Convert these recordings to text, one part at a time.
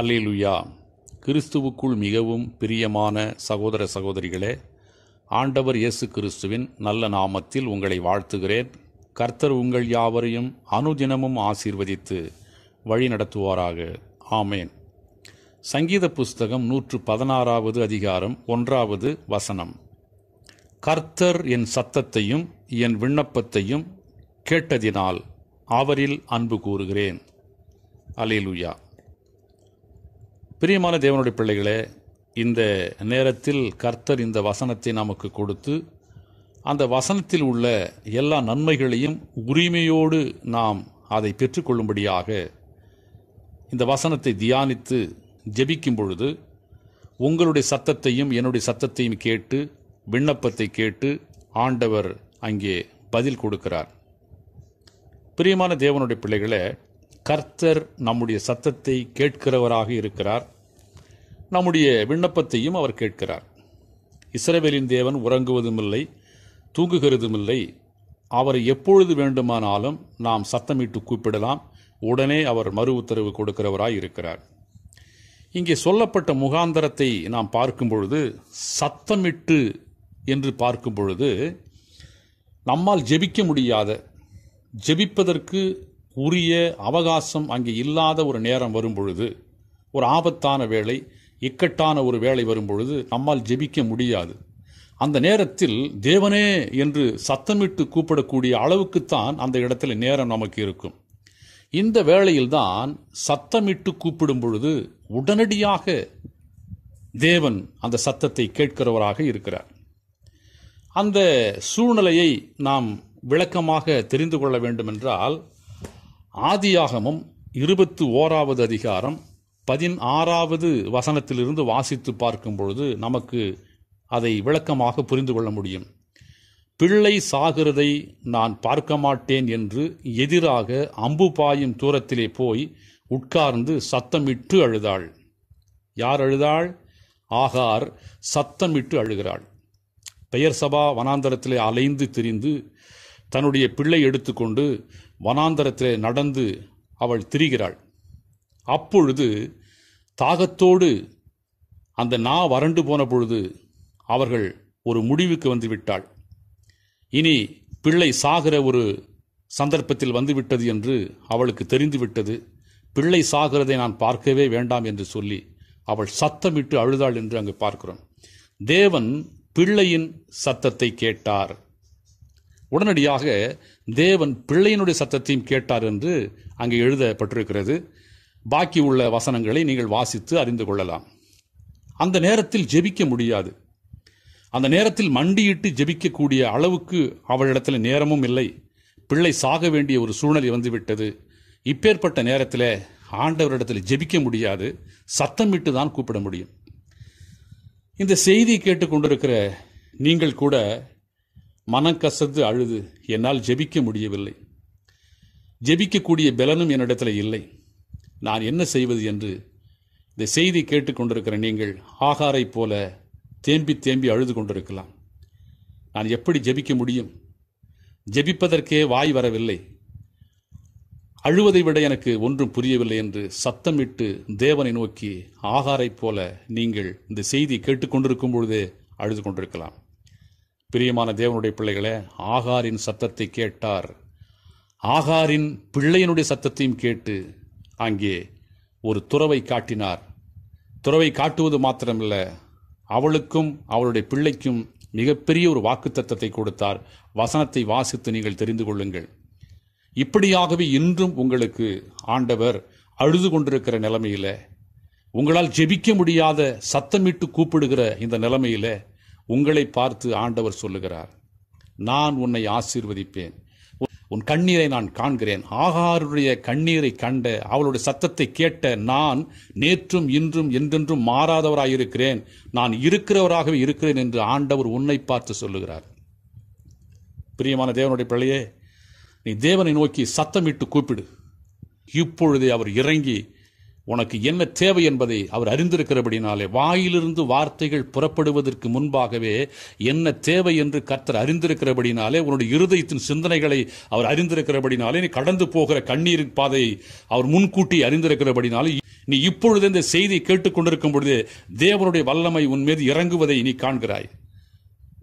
அல்லேலுயா கிறிஸ்துவுக்குள் மிகவும் பிரியமான சகோதர சகோதரிகளே ஆண்டவர் இயேசு கிறிஸ்துவின் நல்ல நாமத்தில் உங்களை வாழ்த்துகிறேன் கர்த்தர் உங்கள் யாவரையும் அனுதினமும் ஆசீர்வதித்து வழி நடத்துவாராக ஆமேன் சங்கீத புஸ்தகம் நூற்று பதினாறாவது அதிகாரம் ஒன்றாவது வசனம் கர்த்தர் என் சத்தத்தையும் என் விண்ணப்பத்தையும் கேட்டதினால் அவரில் அன்பு கூறுகிறேன் அலிலுயா பிரியமான தேவனுடைய பிள்ளைகளே இந்த நேரத்தில் கர்த்தர் இந்த வசனத்தை நமக்கு கொடுத்து அந்த வசனத்தில் உள்ள எல்லா நன்மைகளையும் உரிமையோடு நாம் அதை பெற்றுக்கொள்ளும்படியாக இந்த வசனத்தை தியானித்து ஜெபிக்கும் பொழுது உங்களுடைய சத்தத்தையும் என்னுடைய சத்தத்தையும் கேட்டு விண்ணப்பத்தை கேட்டு ஆண்டவர் அங்கே பதில் கொடுக்கிறார் பிரியமான தேவனுடைய பிள்ளைகளை கர்த்தர் நம்முடைய சத்தத்தை கேட்கிறவராக இருக்கிறார் நம்முடைய விண்ணப்பத்தையும் அவர் கேட்கிறார் இஸ்ரவேலின் தேவன் உறங்குவதுமில்லை தூங்குகிறதுமில்லை அவர் எப்பொழுது வேண்டுமானாலும் நாம் சத்தமிட்டு கூப்பிடலாம் உடனே அவர் மறு உத்தரவு கொடுக்கிறவராய் இருக்கிறார் இங்கே சொல்லப்பட்ட முகாந்தரத்தை நாம் பார்க்கும் பொழுது சத்தமிட்டு என்று பார்க்கும் பொழுது நம்மால் ஜெபிக்க முடியாத ஜெபிப்பதற்கு உரிய அவகாசம் அங்கே இல்லாத ஒரு நேரம் வரும் பொழுது ஒரு ஆபத்தான வேலை இக்கட்டான ஒரு வேலை வரும்பொழுது நம்மால் ஜெபிக்க முடியாது அந்த நேரத்தில் தேவனே என்று சத்தமிட்டு கூப்பிடக்கூடிய அளவுக்குத்தான் அந்த இடத்துல நேரம் நமக்கு இருக்கும் இந்த வேளையில்தான் சத்தமிட்டு கூப்பிடும் பொழுது உடனடியாக தேவன் அந்த சத்தத்தை கேட்கிறவராக இருக்கிறார் அந்த சூழ்நிலையை நாம் விளக்கமாக தெரிந்து கொள்ள வேண்டுமென்றால் ஆதியாகமும் இருபத்து ஓராவது அதிகாரம் பதினாறாவது வசனத்திலிருந்து வாசித்து பார்க்கும் பொழுது நமக்கு அதை விளக்கமாக புரிந்து கொள்ள முடியும் பிள்ளை சாகிறதை நான் பார்க்க மாட்டேன் என்று எதிராக அம்பு பாயும் தூரத்திலே போய் உட்கார்ந்து சத்தமிட்டு அழுதாள் யார் அழுதாள் ஆகார் சத்தமிட்டு அழுகிறாள் பெயர் சபா வனாந்தரத்திலே அலைந்து திரிந்து தன்னுடைய பிள்ளை எடுத்துக்கொண்டு வனாந்தரத்திலே நடந்து அவள் திரிகிறாள் அப்பொழுது தாகத்தோடு அந்த நா வறண்டு போன பொழுது அவர்கள் ஒரு முடிவுக்கு வந்துவிட்டாள் இனி பிள்ளை சாகிற ஒரு சந்தர்ப்பத்தில் வந்துவிட்டது என்று அவளுக்கு தெரிந்துவிட்டது பிள்ளை சாகிறதை நான் பார்க்கவே வேண்டாம் என்று சொல்லி அவள் சத்தமிட்டு அழுதாள் என்று அங்கு பார்க்கிறோம் தேவன் பிள்ளையின் சத்தத்தை கேட்டார் உடனடியாக தேவன் பிள்ளையினுடைய சத்தத்தையும் கேட்டார் என்று அங்கே எழுதப்பட்டிருக்கிறது பாக்கி உள்ள வசனங்களை நீங்கள் வாசித்து அறிந்து கொள்ளலாம் அந்த நேரத்தில் ஜெபிக்க முடியாது அந்த நேரத்தில் மண்டியிட்டு ஜெபிக்கக்கூடிய அளவுக்கு அவளிடத்தில் நேரமும் இல்லை பிள்ளை சாக வேண்டிய ஒரு சூழ்நிலை வந்துவிட்டது இப்பேற்பட்ட நேரத்தில் ஆண்டவரிடத்தில் ஜெபிக்க முடியாது சத்தமிட்டு தான் கூப்பிட முடியும் இந்த செய்தி கேட்டுக்கொண்டிருக்கிற நீங்கள் கூட கசந்து அழுது என்னால் ஜெபிக்க முடியவில்லை ஜெபிக்கக்கூடிய பலனும் என்னிடத்தில் இல்லை நான் என்ன செய்வது என்று இந்த செய்தி கேட்டுக்கொண்டிருக்கிற நீங்கள் ஆகாரை போல தேம்பி தேம்பி அழுது கொண்டிருக்கலாம் நான் எப்படி ஜெபிக்க முடியும் ஜெபிப்பதற்கே வாய் வரவில்லை அழுவதை விட எனக்கு ஒன்றும் புரியவில்லை என்று சத்தமிட்டு தேவனை நோக்கி ஆகாரை போல நீங்கள் இந்த செய்தி கேட்டுக்கொண்டிருக்கும் பொழுதே அழுது கொண்டிருக்கலாம் பிரியமான தேவனுடைய பிள்ளைகளே ஆகாரின் சத்தத்தை கேட்டார் ஆகாரின் பிள்ளையனுடைய சத்தத்தையும் கேட்டு அங்கே ஒரு துறவை காட்டினார் துறவை காட்டுவது மாத்திரமல்ல அவளுக்கும் அவளுடைய பிள்ளைக்கும் மிகப்பெரிய ஒரு வாக்குத்தத்தத்தை கொடுத்தார் வசனத்தை வாசித்து நீங்கள் தெரிந்து கொள்ளுங்கள் இப்படியாகவே இன்றும் உங்களுக்கு ஆண்டவர் அழுது கொண்டிருக்கிற நிலைமையில் உங்களால் ஜெபிக்க முடியாத சத்தமிட்டு கூப்பிடுகிற இந்த நிலைமையில் உங்களை பார்த்து ஆண்டவர் சொல்லுகிறார் நான் உன்னை ஆசீர்வதிப்பேன் உன் கண்ணீரை நான் காண்கிறேன் ஆகாருடைய கண்ணீரை கண்ட அவளுடைய சத்தத்தை கேட்ட நான் நேற்றும் இன்றும் என்றென்றும் மாறாதவராயிருக்கிறேன் நான் இருக்கிறவராகவே இருக்கிறேன் என்று ஆண்டவர் உன்னை பார்த்து சொல்லுகிறார் பிரியமான தேவனுடைய பிள்ளையே நீ தேவனை நோக்கி சத்தமிட்டு கூப்பிடு இப்பொழுதே அவர் இறங்கி உனக்கு என்ன தேவை என்பதை அவர் அறிந்திருக்கிறபடினாலே வாயிலிருந்து வார்த்தைகள் புறப்படுவதற்கு முன்பாகவே என்ன தேவை என்று கர்த்தர் அறிந்திருக்கிறபடினாலே உன்னுடைய இருதயத்தின் சிந்தனைகளை அவர் அறிந்திருக்கிறபடினாலே நீ கடந்து போகிற கண்ணீர் பாதையை அவர் முன்கூட்டி அறிந்திருக்கிறபடினாலே நீ இப்பொழுது இந்த செய்தியை கேட்டுக்கொண்டிருக்கும் பொழுது தேவனுடைய வல்லமை உன் மீது இறங்குவதை நீ காண்கிறாய்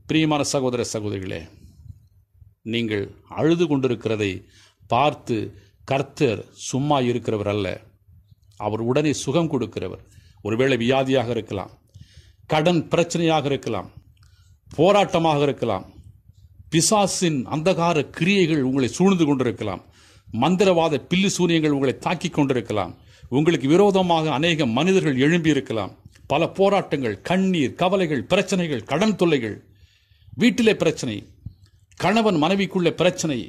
பிரியமான சகோதர சகோதரிகளே நீங்கள் அழுது கொண்டிருக்கிறதை பார்த்து கர்த்தர் சும்மா இருக்கிறவர் அல்ல அவர் உடனே சுகம் கொடுக்கிறவர் ஒருவேளை வியாதியாக இருக்கலாம் கடன் பிரச்சனையாக இருக்கலாம் போராட்டமாக இருக்கலாம் பிசாசின் அந்தகார கிரியைகள் உங்களை சூழ்ந்து கொண்டிருக்கலாம் மந்திரவாத பில்லு சூரியங்கள் உங்களை தாக்கி கொண்டிருக்கலாம் உங்களுக்கு விரோதமாக அநேக மனிதர்கள் எழும்பி இருக்கலாம் பல போராட்டங்கள் கண்ணீர் கவலைகள் பிரச்சனைகள் கடன் தொல்லைகள் வீட்டிலே பிரச்சனை கணவன் மனைவிக்குள்ள பிரச்சனை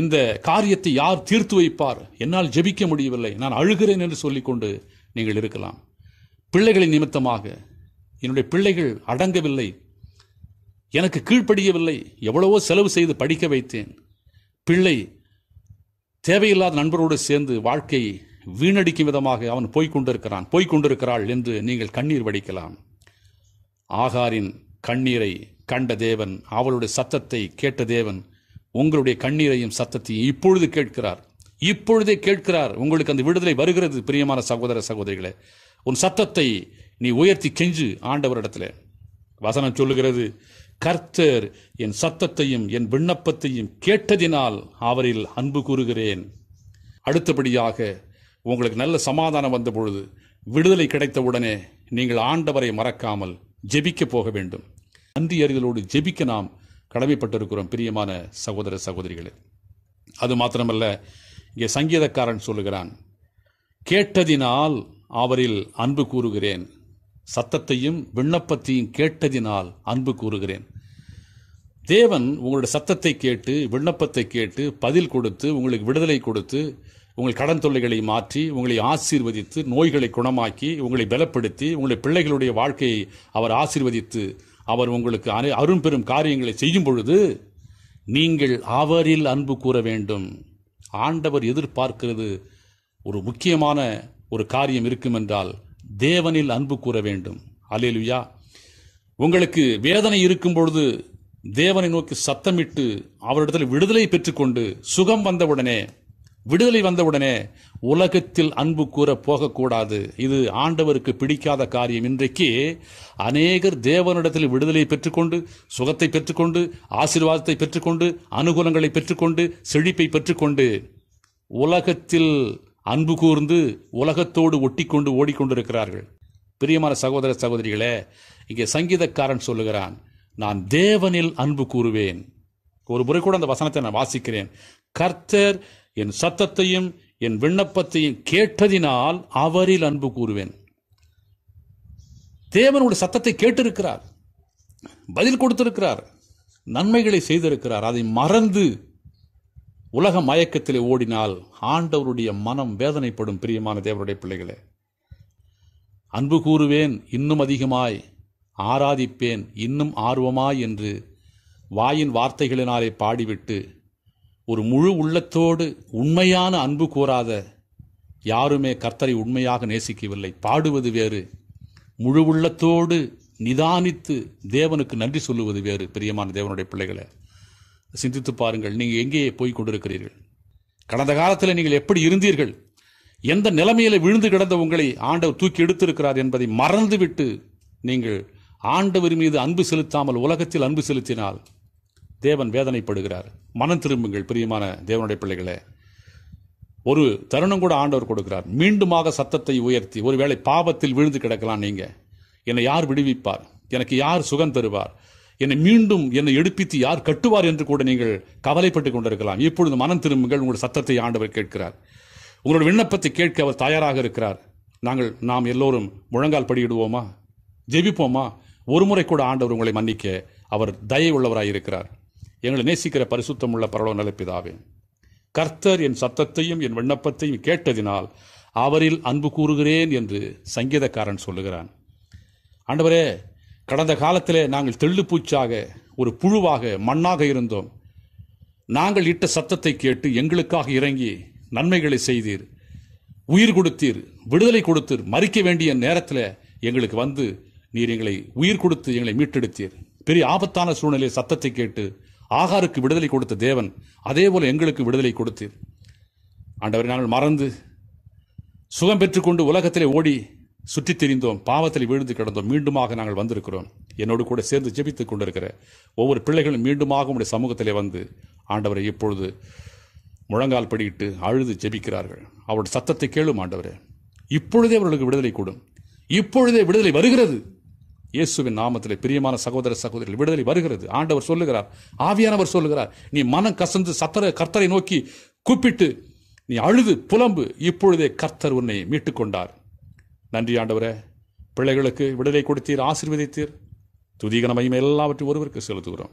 இந்த காரியத்தை யார் தீர்த்து வைப்பார் என்னால் ஜெபிக்க முடியவில்லை நான் அழுகிறேன் என்று சொல்லிக்கொண்டு நீங்கள் இருக்கலாம் பிள்ளைகளின் நிமித்தமாக என்னுடைய பிள்ளைகள் அடங்கவில்லை எனக்கு கீழ்ப்படியவில்லை எவ்வளவோ செலவு செய்து படிக்க வைத்தேன் பிள்ளை தேவையில்லாத நண்பரோடு சேர்ந்து வாழ்க்கையை வீணடிக்கும் விதமாக அவன் போய்கொண்டிருக்கிறான் போய்கொண்டிருக்கிறாள் என்று நீங்கள் கண்ணீர் வடிக்கலாம் ஆகாரின் கண்ணீரை கண்ட தேவன் அவளுடைய சத்தத்தை கேட்ட தேவன் உங்களுடைய கண்ணீரையும் சத்தத்தையும் இப்பொழுது கேட்கிறார் இப்பொழுதே கேட்கிறார் உங்களுக்கு அந்த விடுதலை வருகிறது பிரியமான சகோதர சகோதரிகளே உன் சத்தத்தை நீ உயர்த்தி கெஞ்சு ஆண்டவரிடத்துல வசனம் சொல்லுகிறது கர்த்தர் என் சத்தத்தையும் என் விண்ணப்பத்தையும் கேட்டதினால் அவரில் அன்பு கூறுகிறேன் அடுத்தபடியாக உங்களுக்கு நல்ல சமாதானம் வந்த பொழுது விடுதலை கிடைத்தவுடனே நீங்கள் ஆண்டவரை மறக்காமல் ஜெபிக்க போக வேண்டும் நன்றி அறிதலோடு ஜெபிக்க நாம் கடமைப்பட்டிருக்கிறோம் பிரியமான சகோதர சகோதரிகளே அது மாத்திரமல்ல இங்கே சங்கீதக்காரன் சொல்லுகிறான் கேட்டதினால் அவரில் அன்பு கூறுகிறேன் சத்தத்தையும் விண்ணப்பத்தையும் கேட்டதினால் அன்பு கூறுகிறேன் தேவன் உங்களுடைய சத்தத்தை கேட்டு விண்ணப்பத்தை கேட்டு பதில் கொடுத்து உங்களுக்கு விடுதலை கொடுத்து உங்கள் கடன் தொல்லைகளை மாற்றி உங்களை ஆசீர்வதித்து நோய்களை குணமாக்கி உங்களை பலப்படுத்தி உங்களுடைய பிள்ளைகளுடைய வாழ்க்கையை அவர் ஆசீர்வதித்து அவர் உங்களுக்கு அரும் பெரும் காரியங்களை செய்யும் பொழுது நீங்கள் அவரில் அன்பு கூற வேண்டும் ஆண்டவர் எதிர்பார்க்கிறது ஒரு முக்கியமான ஒரு காரியம் இருக்கும் என்றால் தேவனில் அன்பு கூற வேண்டும் அலேலுயா உங்களுக்கு வேதனை இருக்கும் பொழுது தேவனை நோக்கி சத்தமிட்டு அவரிடத்தில் விடுதலை பெற்றுக்கொண்டு சுகம் வந்தவுடனே விடுதலை வந்தவுடனே உலகத்தில் அன்பு கூற போகக்கூடாது இது ஆண்டவருக்கு பிடிக்காத காரியம் இன்றைக்கு அநேகர் தேவனிடத்தில் விடுதலை பெற்றுக்கொண்டு சுகத்தை பெற்றுக்கொண்டு ஆசீர்வாதத்தை பெற்றுக்கொண்டு அனுகூலங்களை பெற்றுக்கொண்டு செழிப்பை பெற்றுக்கொண்டு உலகத்தில் அன்பு கூர்ந்து உலகத்தோடு ஒட்டிக்கொண்டு ஓடிக்கொண்டிருக்கிறார்கள் பிரியமான சகோதர சகோதரிகளே இங்கே சங்கீதக்காரன் சொல்லுகிறான் நான் தேவனில் அன்பு கூறுவேன் ஒரு முறை கூட அந்த வசனத்தை நான் வாசிக்கிறேன் கர்த்தர் என் சத்தத்தையும் என் விண்ணப்பத்தையும் கேட்டதினால் அவரில் அன்பு கூறுவேன் தேவனுடைய சத்தத்தை கேட்டிருக்கிறார் பதில் கொடுத்திருக்கிறார் நன்மைகளை செய்திருக்கிறார் அதை மறந்து உலக மயக்கத்திலே ஓடினால் ஆண்டவருடைய மனம் வேதனைப்படும் பிரியமான தேவருடைய பிள்ளைகளே அன்பு கூறுவேன் இன்னும் அதிகமாய் ஆராதிப்பேன் இன்னும் ஆர்வமாய் என்று வாயின் வார்த்தைகளினாலே பாடிவிட்டு ஒரு முழு உள்ளத்தோடு உண்மையான அன்பு கூறாத யாருமே கர்த்தரை உண்மையாக நேசிக்கவில்லை பாடுவது வேறு முழு உள்ளத்தோடு நிதானித்து தேவனுக்கு நன்றி சொல்லுவது வேறு பிரியமான தேவனுடைய பிள்ளைகளை சிந்தித்து பாருங்கள் நீங்கள் எங்கேயே போய் கொண்டிருக்கிறீர்கள் கடந்த காலத்தில் நீங்கள் எப்படி இருந்தீர்கள் எந்த நிலைமையில் விழுந்து கிடந்த உங்களை ஆண்டவர் தூக்கி எடுத்திருக்கிறார் என்பதை மறந்துவிட்டு நீங்கள் ஆண்டவர் மீது அன்பு செலுத்தாமல் உலகத்தில் அன்பு செலுத்தினால் தேவன் வேதனைப்படுகிறார் மனம் திரும்புங்கள் பிரியமான தேவனுடைய பிள்ளைகளே ஒரு தருணம் கூட ஆண்டவர் கொடுக்கிறார் மீண்டுமாக சத்தத்தை உயர்த்தி ஒருவேளை பாவத்தில் விழுந்து கிடக்கலாம் நீங்கள் என்னை யார் விடுவிப்பார் எனக்கு யார் சுகம் தருவார் என்னை மீண்டும் என்னை எடுப்பித்து யார் கட்டுவார் என்று கூட நீங்கள் கவலைப்பட்டு கொண்டிருக்கலாம் இப்பொழுது மனம் திரும்புங்கள் உங்கள் சத்தத்தை ஆண்டவர் கேட்கிறார் உங்களோட விண்ணப்பத்தை கேட்க அவர் தயாராக இருக்கிறார் நாங்கள் நாம் எல்லோரும் முழங்கால் படியிடுவோமா ஜெபிப்போமா ஒரு முறை கூட ஆண்டவர் உங்களை மன்னிக்க அவர் தயை உள்ளவராக இருக்கிறார் எங்களை நேசிக்கிற பரிசுத்தமுள்ள பரலோ நிலப்பிதாவே கர்த்தர் என் சத்தத்தையும் என் விண்ணப்பத்தையும் கேட்டதினால் அவரில் அன்பு கூறுகிறேன் என்று சங்கீதக்காரன் சொல்லுகிறான் ஆண்டவரே கடந்த காலத்தில் நாங்கள் தெள்ளுப்பூச்சாக ஒரு புழுவாக மண்ணாக இருந்தோம் நாங்கள் இட்ட சத்தத்தை கேட்டு எங்களுக்காக இறங்கி நன்மைகளை செய்தீர் உயிர் கொடுத்தீர் விடுதலை கொடுத்தீர் மறிக்க வேண்டிய நேரத்தில் எங்களுக்கு வந்து நீர் எங்களை உயிர் கொடுத்து எங்களை மீட்டெடுத்தீர் பெரிய ஆபத்தான சூழ்நிலை சத்தத்தை கேட்டு ஆகாருக்கு விடுதலை கொடுத்த தேவன் அதே போல் எங்களுக்கு விடுதலை கொடுத்தீர் ஆண்டவரை நாங்கள் மறந்து சுகம் பெற்றுக்கொண்டு உலகத்திலே ஓடி சுற்றித் திரிந்தோம் பாவத்தில் விழுந்து கிடந்தோம் மீண்டுமாக நாங்கள் வந்திருக்கிறோம் என்னோடு கூட சேர்ந்து ஜெபித்துக் கொண்டிருக்கிற ஒவ்வொரு பிள்ளைகளும் மீண்டுமாக உடைய சமூகத்திலே வந்து ஆண்டவரை இப்பொழுது முழங்கால் படியிட்டு அழுது ஜெபிக்கிறார்கள் அவருடைய சத்தத்தை கேளும் ஆண்டவரே இப்பொழுதே அவர்களுக்கு விடுதலை கூடும் இப்பொழுதே விடுதலை வருகிறது இயேசுவின் நாமத்தில் பிரியமான சகோதர சகோதரிகள் விடுதலை வருகிறது ஆண்டவர் சொல்லுகிறார் ஆவியானவர் சொல்லுகிறார் நீ மனம் கசந்து சத்தர கர்த்தரை நோக்கி கூப்பிட்டு நீ அழுது புலம்பு இப்பொழுதே கர்த்தர் உன்னை மீட்டுக் கொண்டார் நன்றி ஆண்டவரே பிள்ளைகளுக்கு விடுதலை கொடுத்தீர் ஆசீர்வதித்தீர் துதிகனமையும் எல்லாவற்றையும் ஒருவருக்கு செலுத்துகிறோம்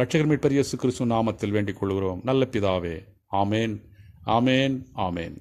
ரட்சகர் மீட்பர் இயேசு கிறிஸ்து நாமத்தில் வேண்டிக் கொள்கிறோம் நல்ல பிதாவே ஆமேன் ஆமேன் ஆமேன்